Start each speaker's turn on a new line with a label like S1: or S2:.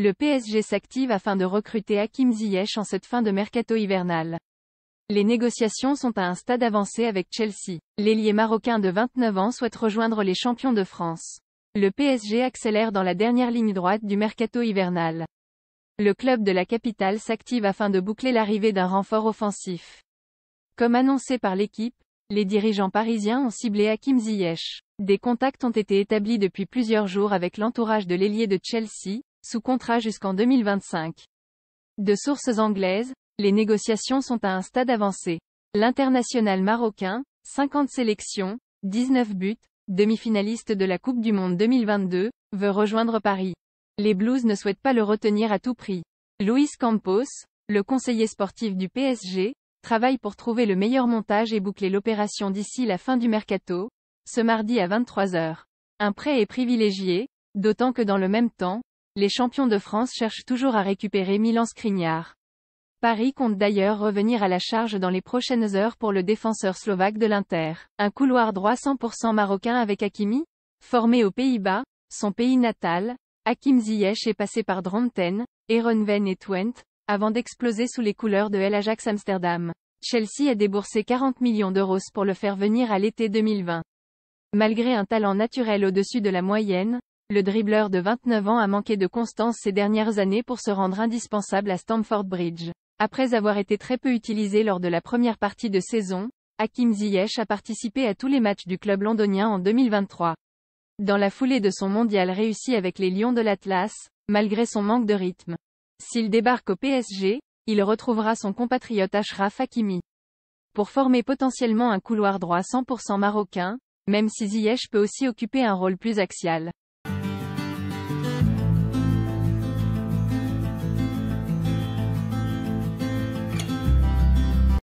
S1: Le PSG s'active afin de recruter Hakim Ziyech en cette fin de mercato hivernal. Les négociations sont à un stade avancé avec Chelsea. L'ailier marocain de 29 ans souhaite rejoindre les champions de France. Le PSG accélère dans la dernière ligne droite du mercato hivernal. Le club de la capitale s'active afin de boucler l'arrivée d'un renfort offensif. Comme annoncé par l'équipe, les dirigeants parisiens ont ciblé Hakim Ziyech. Des contacts ont été établis depuis plusieurs jours avec l'entourage de l'ailier de Chelsea, sous contrat jusqu'en 2025. De sources anglaises, les négociations sont à un stade avancé. L'international marocain, 50 sélections, 19 buts, demi-finaliste de la Coupe du Monde 2022, veut rejoindre Paris. Les Blues ne souhaitent pas le retenir à tout prix. Luis Campos, le conseiller sportif du PSG, travaille pour trouver le meilleur montage et boucler l'opération d'ici la fin du mercato, ce mardi à 23h. Un prêt est privilégié, d'autant que dans le même temps, les champions de France cherchent toujours à récupérer Milan Skriniar. Paris compte d'ailleurs revenir à la charge dans les prochaines heures pour le défenseur slovaque de l'Inter. Un couloir droit 100% marocain avec Akimi, Formé aux Pays-Bas, son pays natal, Hakim Ziyech est passé par Dronten, Erenven et Twente, avant d'exploser sous les couleurs de l'Ajax Amsterdam. Chelsea a déboursé 40 millions d'euros pour le faire venir à l'été 2020. Malgré un talent naturel au-dessus de la moyenne, le dribbleur de 29 ans a manqué de constance ces dernières années pour se rendre indispensable à Stamford Bridge. Après avoir été très peu utilisé lors de la première partie de saison, Hakim Ziyech a participé à tous les matchs du club londonien en 2023. Dans la foulée de son mondial réussi avec les Lions de l'Atlas, malgré son manque de rythme. S'il débarque au PSG, il retrouvera son compatriote Ashraf Hakimi. Pour former potentiellement un couloir droit 100% marocain, même si Ziyech peut aussi occuper un rôle plus axial.